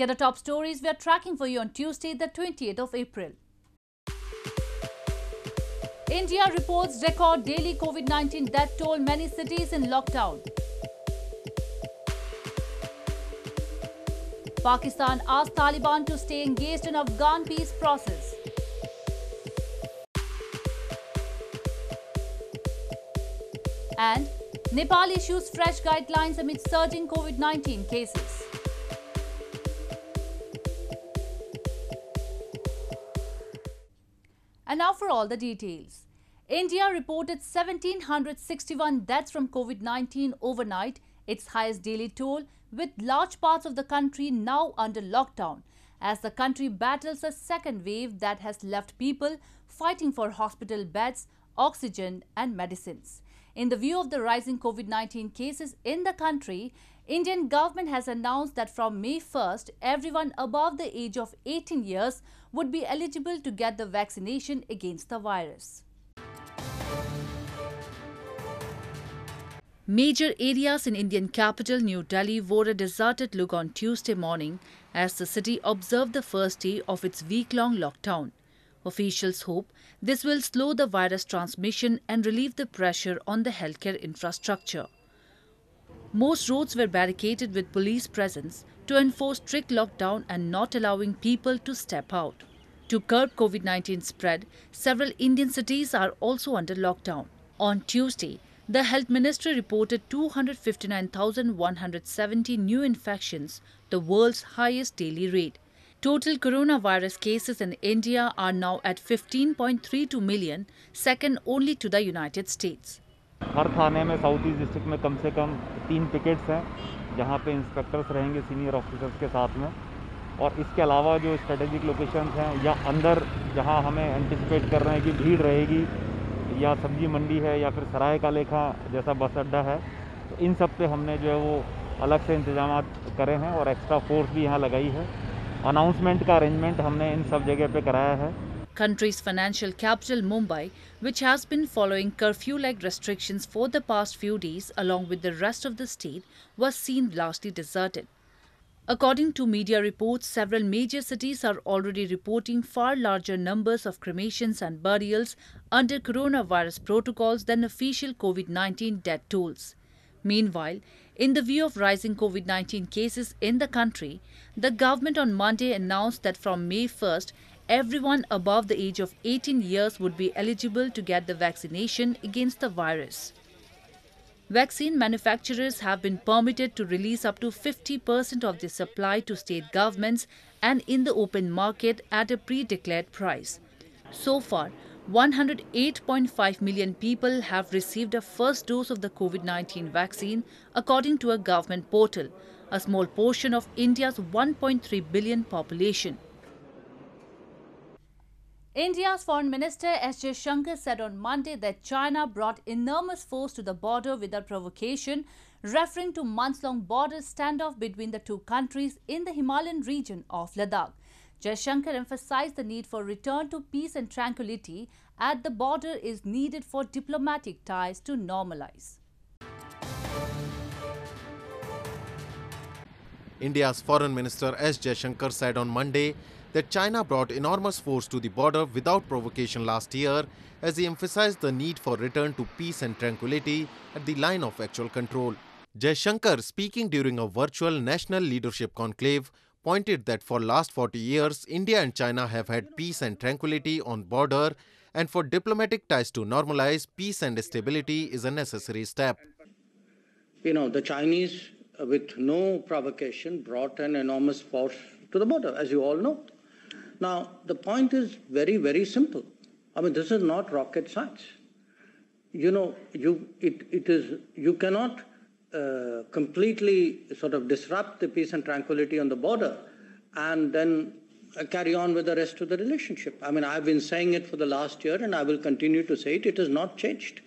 Here are the top stories we are tracking for you on Tuesday, the twenty eighth of April. India reports record daily COVID-19 death toll, many cities in lockdown. Pakistan asked Taliban to stay engaged in Afghan peace process. And Nepal issues fresh guidelines amid surging COVID-19 cases. now for all the details. India reported 1,761 deaths from COVID-19 overnight, its highest daily toll, with large parts of the country now under lockdown as the country battles a second wave that has left people fighting for hospital beds, oxygen and medicines. In the view of the rising COVID-19 cases in the country, Indian government has announced that from May 1st, everyone above the age of 18 years would be eligible to get the vaccination against the virus. Major areas in Indian capital New Delhi wore a deserted look on Tuesday morning as the city observed the first day of its week-long lockdown. Officials hope this will slow the virus transmission and relieve the pressure on the healthcare infrastructure. Most roads were barricaded with police presence to enforce strict lockdown and not allowing people to step out. To curb COVID 19 spread, several Indian cities are also under lockdown. On Tuesday, the health ministry reported 259,170 new infections, the world's highest daily rate. Total coronavirus cases in India are now at 15.32 million, second only to the United States. हर थाने में south east district में कम से कम तीन pickets हैं जहाँ पे inspectors रहेंगे senior officers के साथ में और इसके अलावा जो स्ट्रेटेजिक लोकेशंस हैं या अंदर जहाँ हमें एंटिसिपेट कर रहे हैं कि भीड़ रहेगी या सब्जी मंडी है या फिर सराय का लेखा जैसा बस अड्डा है तो इन सब पे हमने जो है वो अलग से इंतजाम करे हैं और एक्स्ट्रा फोर्स भी यहाँ लगाई है अनाउंसमेंट का अरेंजमेंट हमने इन सब जगह पे कराया है country's financial capital Mumbai, which has been following curfew-like restrictions for the past few days along with the rest of the state, was seen largely deserted. According to media reports, several major cities are already reporting far larger numbers of cremations and burials under coronavirus protocols than official COVID-19 death tolls. Meanwhile, in the view of rising COVID 19 cases in the country, the government on Monday announced that from May 1st, everyone above the age of 18 years would be eligible to get the vaccination against the virus. Vaccine manufacturers have been permitted to release up to 50% of their supply to state governments and in the open market at a pre declared price. So far, 108.5 million people have received a first dose of the COVID 19 vaccine, according to a government portal, a small portion of India's 1.3 billion population. India's Foreign Minister S. J. Shankar said on Monday that China brought enormous force to the border without provocation, referring to months-long border standoff between the two countries in the Himalayan region of Ladakh. Jayashankar emphasized the need for return to peace and tranquility at the border is needed for diplomatic ties to normalize. India's Foreign Minister S. Jayashankar said on Monday that China brought enormous force to the border without provocation last year as he emphasized the need for return to peace and tranquility at the line of actual control. Shankar, speaking during a virtual national leadership conclave, pointed that for last 40 years, India and China have had peace and tranquility on border and for diplomatic ties to normalize, peace and stability is a necessary step. You know, the Chinese, uh, with no provocation, brought an enormous force to the border, as you all know. Now, the point is very, very simple. I mean, this is not rocket science. You know, you, it, it is, you cannot uh, completely sort of disrupt the peace and tranquility on the border and then uh, carry on with the rest of the relationship. I mean, I've been saying it for the last year and I will continue to say it. It has not changed.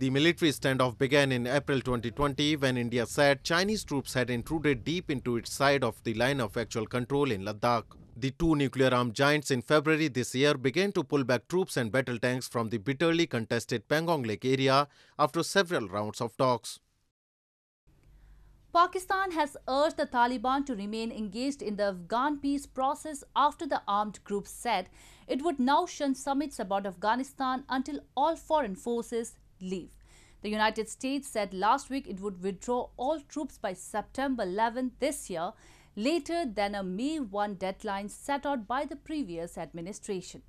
The military standoff began in April 2020 when India said Chinese troops had intruded deep into its side of the line of actual control in Ladakh. The two nuclear armed giants in February this year began to pull back troops and battle tanks from the bitterly contested Pangong Lake area after several rounds of talks. Pakistan has urged the Taliban to remain engaged in the Afghan peace process after the armed group said it would now shun summits about Afghanistan until all foreign forces leave. The United States said last week it would withdraw all troops by September 11 this year later than a May 1 deadline set out by the previous administration.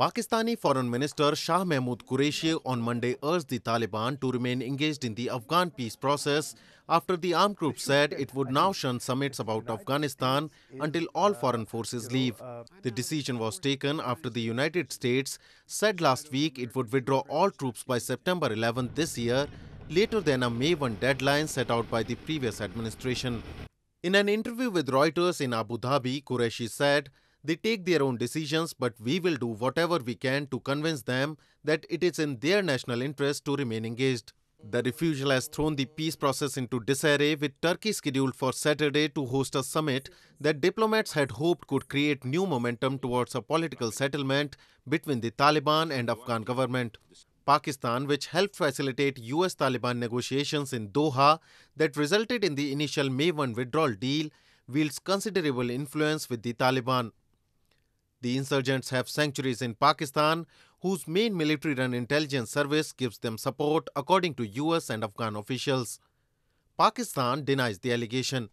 Pakistani Foreign Minister Shah Mahmood Qureshi on Monday urged the Taliban to remain engaged in the Afghan peace process after the armed group said it would now shun summits about Afghanistan until all foreign forces leave. The decision was taken after the United States said last week it would withdraw all troops by September 11 this year later than a May 1 deadline set out by the previous administration. In an interview with Reuters in Abu Dhabi, Qureshi said, They take their own decisions, but we will do whatever we can to convince them that it is in their national interest to remain engaged. The refusal has thrown the peace process into disarray, with Turkey scheduled for Saturday to host a summit that diplomats had hoped could create new momentum towards a political settlement between the Taliban and Afghan government. Pakistan, which helped facilitate US Taliban negotiations in Doha that resulted in the initial May 1 withdrawal deal, wields considerable influence with the Taliban. The insurgents have sanctuaries in Pakistan, whose main military run intelligence service gives them support, according to US and Afghan officials. Pakistan denies the allegation.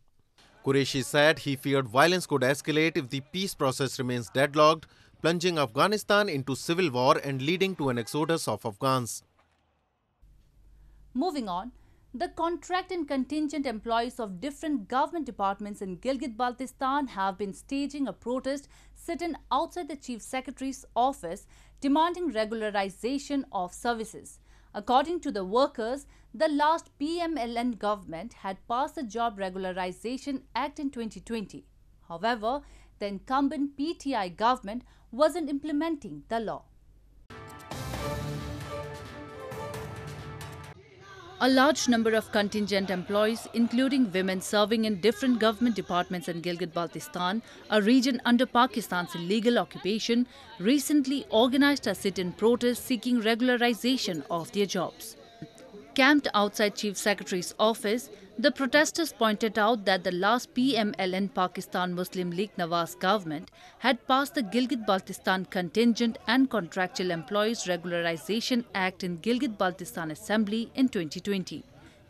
Qureshi said he feared violence could escalate if the peace process remains deadlocked, plunging Afghanistan into civil war and leading to an exodus of Afghans. Moving on, the contract and contingent employees of different government departments in Gilgit-Baltistan have been staging a protest sitting outside the Chief Secretary's office demanding regularization of services. According to the workers, the last PMLN government had passed the Job Regularization Act in 2020. However, the incumbent PTI government wasn't implementing the law. A large number of contingent employees, including women serving in different government departments in Gilgit-Baltistan, a region under Pakistan's illegal occupation, recently organized a sit-in protest seeking regularization of their jobs. Camped outside Chief Secretary's office, the protesters pointed out that the last PMLN Pakistan Muslim League Nawaz government had passed the Gilgit-Baltistan Contingent and Contractual Employees Regularization Act in Gilgit-Baltistan Assembly in 2020.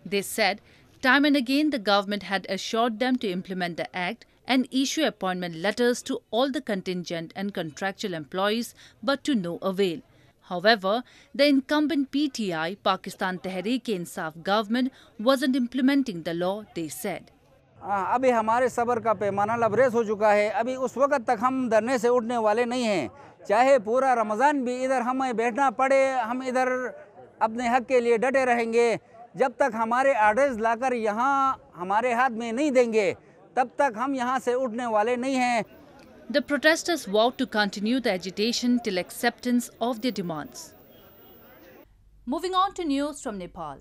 They said time and again the government had assured them to implement the act and issue appointment letters to all the contingent and contractual employees but to no avail. However, the incumbent PTI, Pakistan Tehreek-e-Insaf government, wasn't implementing the law, they said. हाँ, अभी हमारे सबर का पैमाना लबरेज हो चुका है अभी उस वक़्त तक हम धरने से उठने वाले नहीं हैं चाहे पूरा रमज़ान भी इधर हमें बैठना पड़े हम इधर अपने हक के लिए डटे रहेंगे जब तक हमारे एड्रेस लाकर यहाँ हमारे हाथ में नहीं देंगे तब तक हम यहाँ से उठने वाले नहीं हैं The protesters vowed to continue the agitation till acceptance of their demands. Moving on to news from Nepal.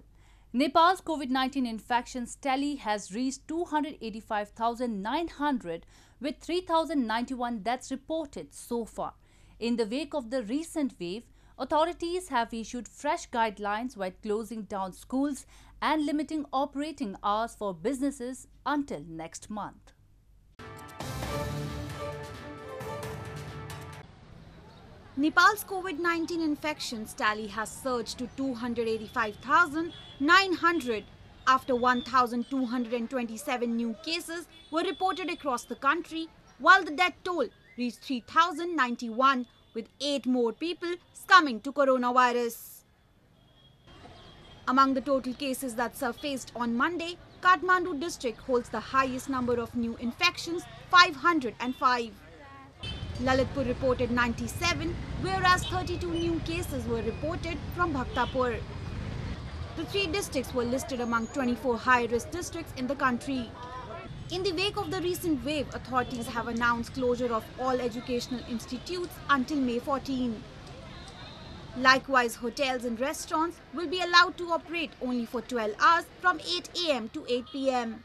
Nepal's COVID-19 infections tally has reached 285,900 with 3,091 deaths reported so far. In the wake of the recent wave, authorities have issued fresh guidelines while closing down schools and limiting operating hours for businesses until next month. Nepal's COVID 19 infections tally has surged to 285,900 after 1,227 new cases were reported across the country, while the death toll reached 3,091, with 8 more people succumbing to coronavirus. Among the total cases that surfaced on Monday, Kathmandu district holds the highest number of new infections, 505. Lalitpur reported 97, whereas 32 new cases were reported from Bhaktapur. The three districts were listed among 24 high-risk districts in the country. In the wake of the recent wave, authorities have announced closure of all educational institutes until May 14. Likewise, hotels and restaurants will be allowed to operate only for 12 hours from 8 a.m. to 8 p.m.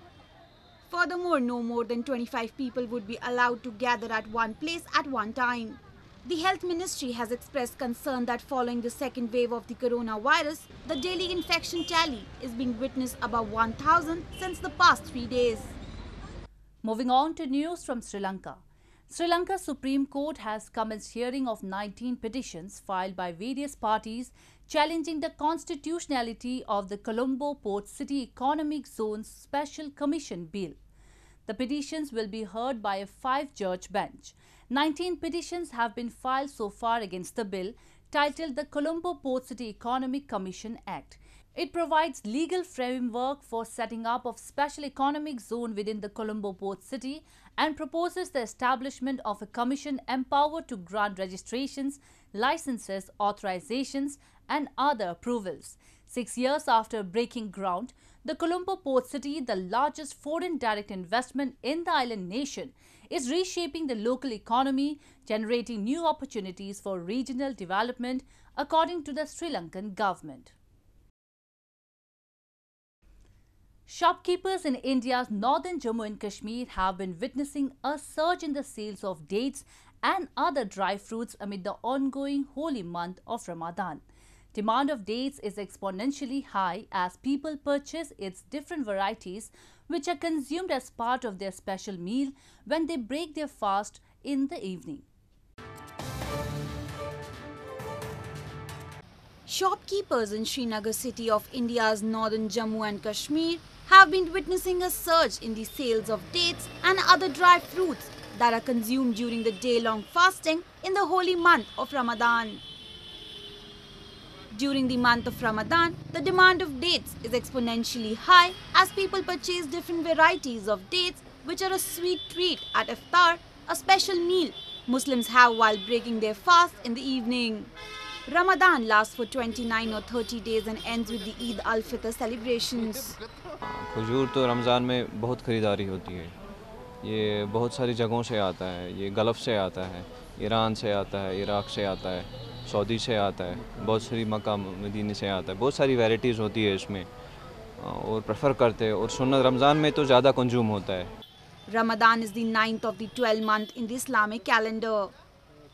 Furthermore, no more than 25 people would be allowed to gather at one place at one time. The health ministry has expressed concern that following the second wave of the coronavirus, the daily infection tally is being witnessed above 1,000 since the past three days. Moving on to news from Sri Lanka. Sri Lanka Supreme Court has commenced hearing of 19 petitions filed by various parties challenging the constitutionality of the Colombo Port City Economic Zone Special Commission Bill. The petitions will be heard by a five-judge bench. 19 petitions have been filed so far against the bill titled the Colombo Port City Economic Commission Act. It provides legal framework for setting up of special economic zone within the Colombo port city and proposes the establishment of a commission empowered to grant registrations, licenses, authorizations and other approvals. Six years after breaking ground, the Colombo port city, the largest foreign direct investment in the island nation, is reshaping the local economy, generating new opportunities for regional development, according to the Sri Lankan government. Shopkeepers in India's northern Jammu and Kashmir have been witnessing a surge in the sales of dates and other dry fruits amid the ongoing holy month of Ramadan. Demand of dates is exponentially high as people purchase its different varieties which are consumed as part of their special meal when they break their fast in the evening. Shopkeepers in Srinagar city of India's northern Jammu and Kashmir have been witnessing a surge in the sales of dates and other dry fruits that are consumed during the day-long fasting in the holy month of Ramadan. During the month of Ramadan, the demand of dates is exponentially high as people purchase different varieties of dates which are a sweet treat at iftar, a special meal Muslims have while breaking their fast in the evening. Ramadan lasts for 29 or 30 days and ends with the Eid al-Fitr celebrations. खजूर तो रमज़ान में बहुत ख़रीदारी होती है ये बहुत सारी जगहों से आता है ये गल्फ से आता है ईरान से आता है इराक से आता है सऊदी से आता है बहुत सारी मक्का मदीनी से आता है बहुत सारी वैरायटीज़ होती है इसमें और प्रेफर करते हैं और सुन्नत रमज़ान में तो ज़्यादा कंज्यूम होता है Ramzan is ninth of the twelve month in the Islamic calendar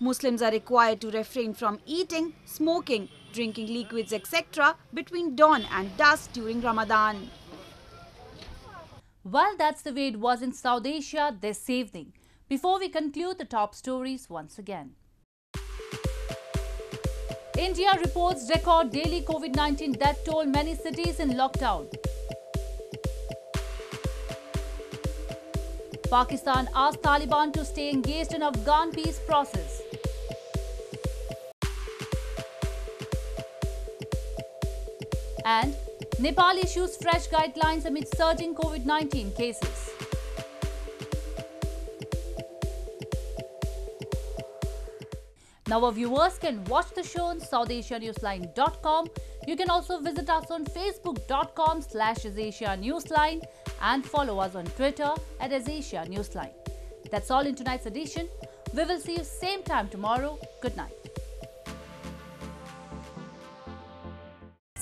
Muslims are required to refrain from eating smoking drinking liquids etcetera between dawn and dust during Ramadan Well, that's the way it was in South Asia this evening. Before we conclude the top stories once again. India reports record daily COVID-19 death toll, many cities in lockdown. Pakistan asked Taliban to stay engaged in Afghan peace process. And Nepal issues fresh guidelines amid surging COVID-19 cases. Now our viewers can watch the show on SouthAsiaNewsline.com. You can also visit us on Facebook.com slash Newsline and follow us on Twitter at Asasia Newsline. That's all in tonight's edition. We will see you same time tomorrow. Good night.